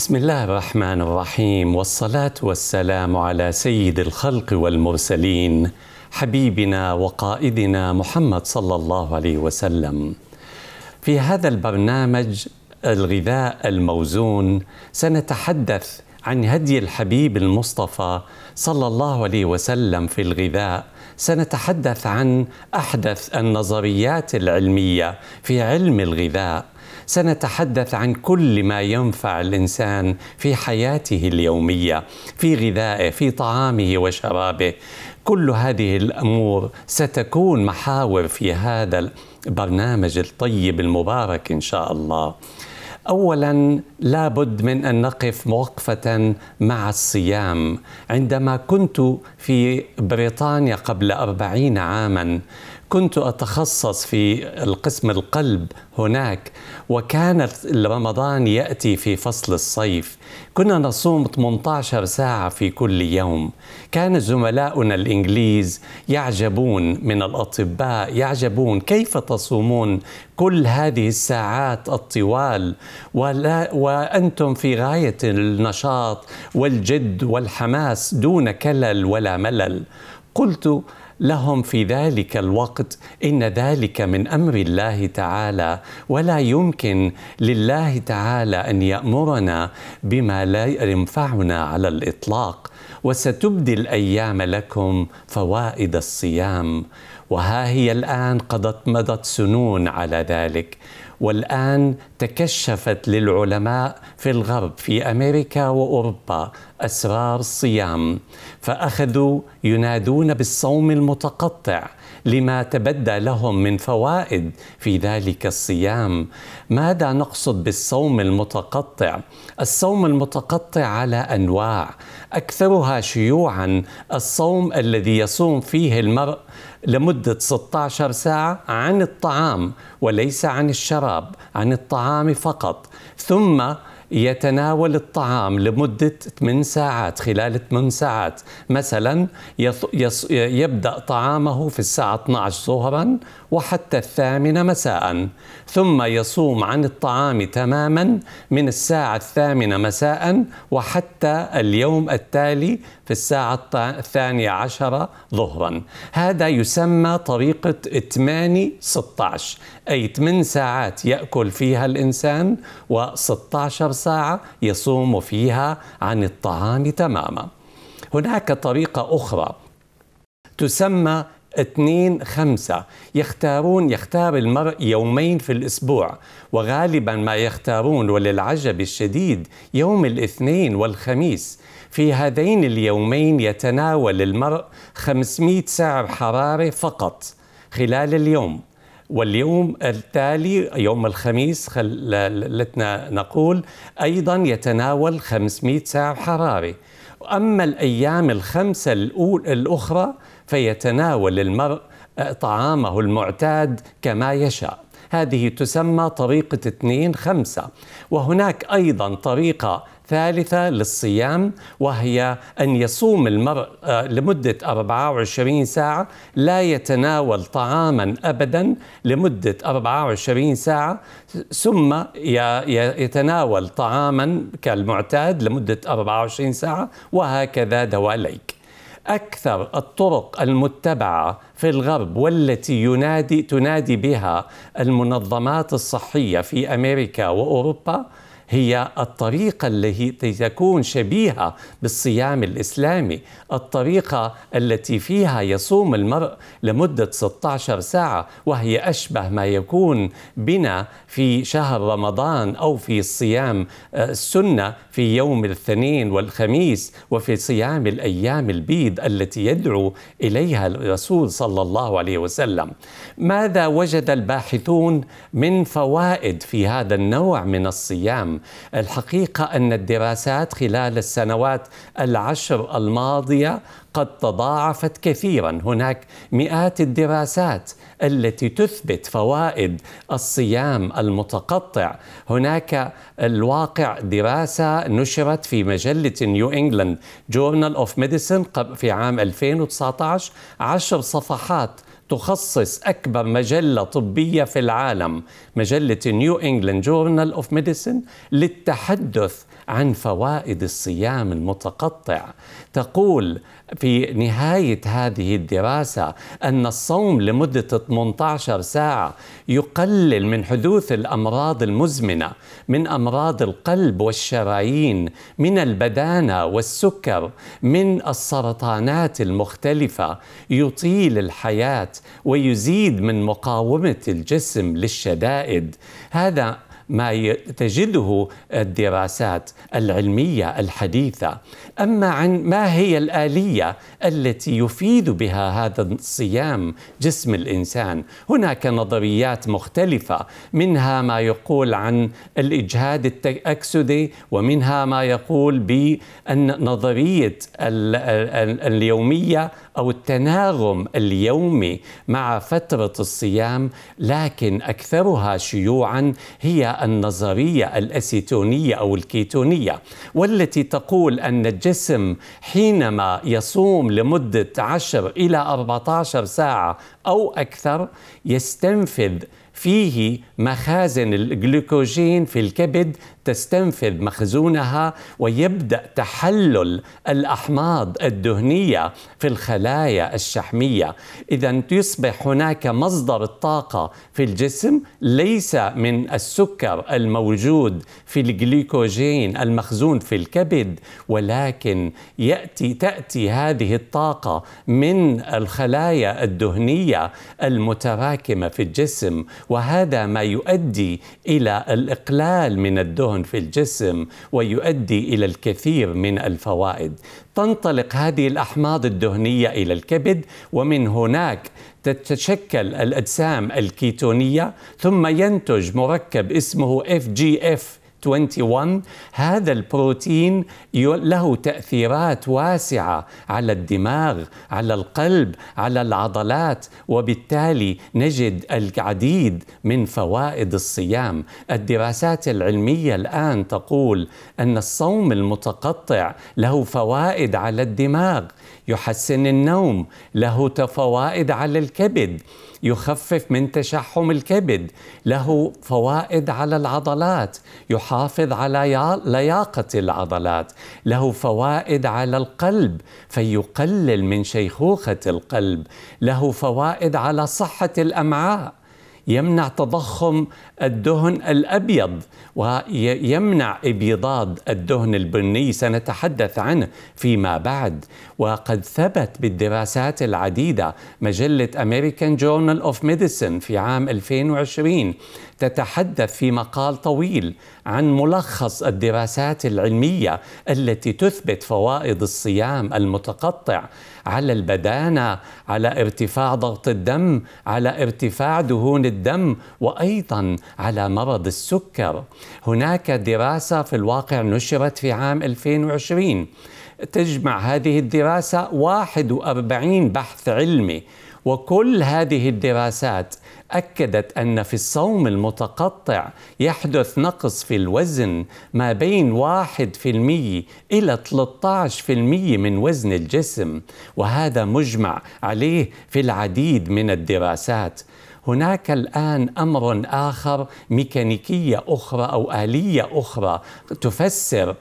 بسم الله الرحمن الرحيم والصلاة والسلام على سيد الخلق والمرسلين حبيبنا وقائدنا محمد صلى الله عليه وسلم. في هذا البرنامج الغذاء الموزون سنتحدث عن هدي الحبيب المصطفى صلى الله عليه وسلم في الغذاء سنتحدث عن احدث النظريات العلميه في علم الغذاء سنتحدث عن كل ما ينفع الانسان في حياته اليوميه في غذائه في طعامه وشرابه كل هذه الامور ستكون محاور في هذا البرنامج الطيب المبارك ان شاء الله اولا لابد من ان نقف وقفه مع الصيام عندما كنت في بريطانيا قبل اربعين عاما كنت أتخصص في القسم القلب هناك وكانت رمضان يأتي في فصل الصيف كنا نصوم 18 ساعة في كل يوم كان زملاؤنا الإنجليز يعجبون من الأطباء يعجبون كيف تصومون كل هذه الساعات الطوال ولا وأنتم في غاية النشاط والجد والحماس دون كلل ولا ملل قلت لهم في ذلك الوقت ان ذلك من امر الله تعالى ولا يمكن لله تعالى ان يامرنا بما لا ينفعنا على الاطلاق وستبدي الايام لكم فوائد الصيام وها هي الان قد مضت سنون على ذلك والآن تكشفت للعلماء في الغرب في أمريكا وأوروبا أسرار الصيام فأخذوا ينادون بالصوم المتقطع لما تبدى لهم من فوائد في ذلك الصيام ماذا نقصد بالصوم المتقطع الصوم المتقطع على انواع اكثرها شيوعا الصوم الذي يصوم فيه المرء لمدة 16 ساعة عن الطعام وليس عن الشراب عن الطعام فقط ثم يتناول الطعام لمدة 8 ساعات خلال 8 ساعات مثلا يبدأ طعامه في الساعة 12 ظهرا وحتى الثامنة مساء ثم يصوم عن الطعام تماما من الساعة الثامنة مساء وحتى اليوم التالي في الساعة الثانية عشرة ظهرا هذا يسمى طريقة 8 16 أي 8 ساعات يأكل فيها الإنسان و16 ساعة يصوم فيها عن الطعام تماما هناك طريقة أخرى تسمى اثنين خمسة يختارون يختار المرء يومين في الأسبوع وغالبا ما يختارون وللعجب الشديد يوم الاثنين والخميس في هذين اليومين يتناول المرء 500 سعر حرارة فقط خلال اليوم واليوم التالي يوم الخميس خلتنا نقول أيضا يتناول 500 سعر حراري أما الأيام الخمسة الأخرى فيتناول المرء طعامه المعتاد كما يشاء هذه تسمى طريقة 2 5 وهناك أيضا طريقة ثالثة للصيام وهي أن يصوم المرء آه، لمدة 24 ساعة لا يتناول طعاما أبدا لمدة 24 ساعة ثم يتناول طعاما كالمعتاد لمدة 24 ساعة وهكذا دواليك أكثر الطرق المتبعة في الغرب والتي ينادي تنادي بها المنظمات الصحية في أمريكا وأوروبا هي الطريقة التي تكون شبيهة بالصيام الإسلامي الطريقة التي فيها يصوم المرء لمدة 16 ساعة وهي أشبه ما يكون بنا في شهر رمضان أو في الصيام آه، السنة في يوم الاثنين والخميس وفي صيام الأيام البيض التي يدعو إليها الرسول صلى الله عليه وسلم ماذا وجد الباحثون من فوائد في هذا النوع من الصيام الحقيقة أن الدراسات خلال السنوات العشر الماضية قد تضاعفت كثيرا هناك مئات الدراسات التي تثبت فوائد الصيام المتقطع هناك الواقع دراسة نشرت في مجلة نيو إنجلاند جورنال أوف ميديسن في عام 2019 عشر صفحات تخصص أكبر مجلة طبية في العالم مجلة نيو إنجلاند جورنال أوف ميديسن للتحدث عن فوائد الصيام المتقطع تقول في نهاية هذه الدراسة أن الصوم لمدة 18 ساعة يقلل من حدوث الأمراض المزمنة من أمراض القلب والشرايين من البدانة والسكر من السرطانات المختلفة يطيل الحياة ويزيد من مقاومة الجسم للشدائد هذا ما تجده الدراسات العلميه الحديثه اما عن ما هي الاليه التي يفيد بها هذا الصيام جسم الانسان هناك نظريات مختلفه منها ما يقول عن الاجهاد التاكسدي ومنها ما يقول بان نظريه اليوميه أو التناغم اليومي مع فترة الصيام لكن أكثرها شيوعا هي النظرية الأسيتونية أو الكيتونية والتي تقول أن الجسم حينما يصوم لمدة 10 إلى 14 ساعة أو أكثر يستنفذ فيه مخازن الجلوكوجين في الكبد تستنفذ مخزونها ويبدا تحلل الاحماض الدهنيه في الخلايا الشحميه اذا يصبح هناك مصدر الطاقه في الجسم ليس من السكر الموجود في الجليكوجين المخزون في الكبد ولكن ياتي تاتي هذه الطاقه من الخلايا الدهنيه المتراكمه في الجسم وهذا ما يؤدي الى الاقلال من الدهن الدهن في الجسم ويؤدي إلى الكثير من الفوائد تنطلق هذه الأحماض الدهنية إلى الكبد ومن هناك تتشكل الأجسام الكيتونية ثم ينتج مركب اسمه FGF 21 هذا البروتين له تأثيرات واسعة على الدماغ على القلب على العضلات وبالتالي نجد العديد من فوائد الصيام الدراسات العلمية الآن تقول أن الصوم المتقطع له فوائد على الدماغ يحسن النوم له فوائد على الكبد يخفف من تشحم الكبد له فوائد على العضلات يحافظ على لياقة العضلات له فوائد على القلب فيقلل من شيخوخة القلب له فوائد على صحة الأمعاء يمنع تضخم الدهن الابيض ويمنع ابيضاد الدهن البني سنتحدث عنه فيما بعد وقد ثبت بالدراسات العديده مجله امريكان جورنال اوف ميديسن في عام 2020 تتحدث في مقال طويل عن ملخص الدراسات العلميه التي تثبت فوائد الصيام المتقطع على البدانه على ارتفاع ضغط الدم على ارتفاع دهون الدم وايضا على مرض السكر هناك دراسه في الواقع نشرت في عام 2020 تجمع هذه الدراسه 41 بحث علمي وكل هذه الدراسات أكدت أن في الصوم المتقطع يحدث نقص في الوزن ما بين 1% إلى 13% من وزن الجسم وهذا مجمع عليه في العديد من الدراسات هناك الآن أمر آخر ميكانيكية أخرى أو آلية أخرى تفسر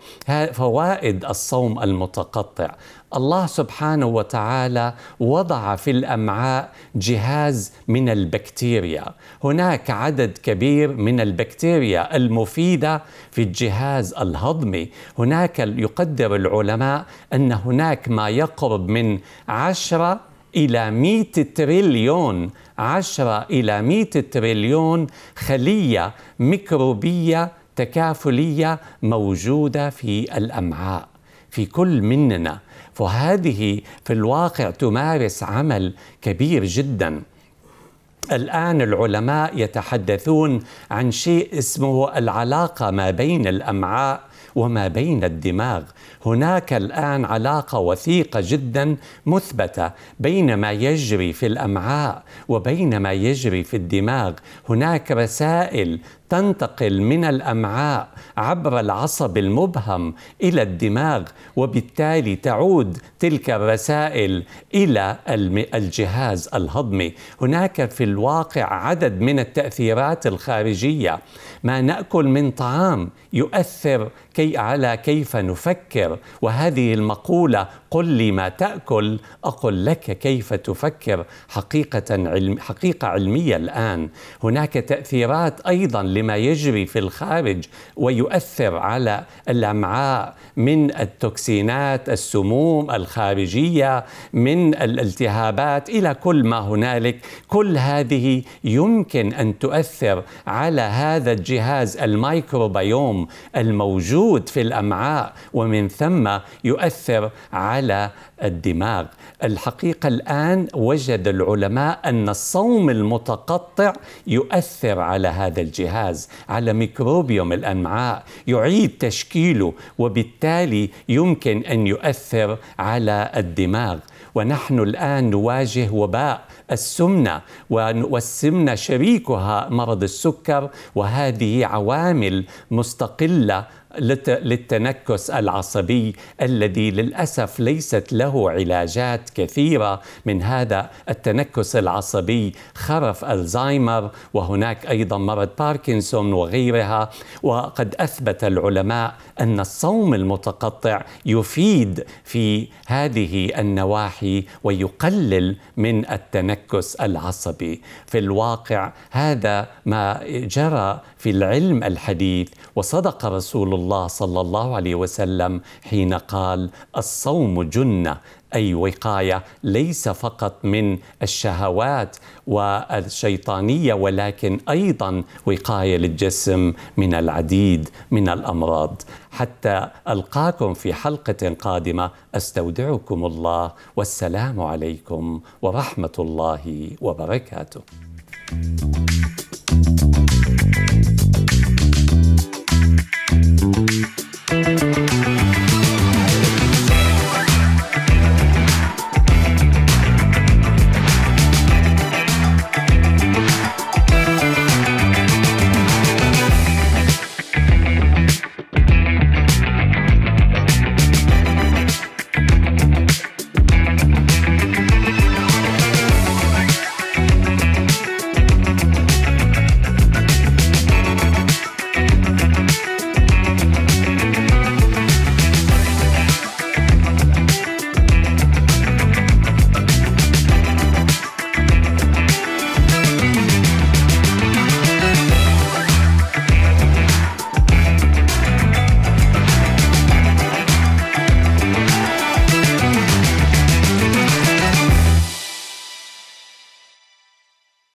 فوائد الصوم المتقطع الله سبحانه وتعالى وضع في الامعاء جهاز من البكتيريا هناك عدد كبير من البكتيريا المفيده في الجهاز الهضمي هناك يقدر العلماء ان هناك ما يقرب من 10 إلى 100 تريليون 10 إلى 100 تريليون خلية ميكروبية تكافلية موجودة في الأمعاء في كل مننا فهذه في الواقع تمارس عمل كبير جدا الآن العلماء يتحدثون عن شيء اسمه العلاقة ما بين الأمعاء وما بين الدماغ هناك الان علاقه وثيقه جدا مثبته بين ما يجري في الامعاء وبين ما يجري في الدماغ هناك رسائل تنتقل من الامعاء عبر العصب المبهم الى الدماغ وبالتالي تعود تلك الرسائل الى الجهاز الهضمي هناك في الواقع عدد من التاثيرات الخارجيه ما ناكل من طعام يؤثر كي على كيف نفكر وهذه المقوله قل لي ما تأكل أقل لك كيف تفكر حقيقة علم حقيقة علمية الآن هناك تأثيرات أيضا لما يجري في الخارج ويؤثر على الأمعاء من التوكسينات السموم الخارجية من الالتهابات إلى كل ما هنالك كل هذه يمكن أن تؤثر على هذا الجهاز الميكروبيوم الموجود في الأمعاء ومن ثم يؤثر على على الدماغ الحقيقة الآن وجد العلماء أن الصوم المتقطع يؤثر على هذا الجهاز على ميكروبيوم الأمعاء يعيد تشكيله وبالتالي يمكن أن يؤثر على الدماغ ونحن الآن نواجه وباء السمنه والسمنه شريكها مرض السكر وهذه عوامل مستقله للتنكس العصبي الذي للاسف ليست له علاجات كثيره من هذا التنكس العصبي خرف الزهايمر وهناك ايضا مرض باركنسون وغيرها وقد اثبت العلماء ان الصوم المتقطع يفيد في هذه النواحي ويقلل من التنكس التنكس العصبي في الواقع هذا ما جرى في العلم الحديث وصدق رسول الله صلى الله عليه وسلم حين قال الصوم جنه اي وقايه ليس فقط من الشهوات والشيطانيه ولكن ايضا وقايه للجسم من العديد من الامراض حتى القاكم في حلقه قادمه استودعكم الله والسلام عليكم ورحمه الله وبركاته thank you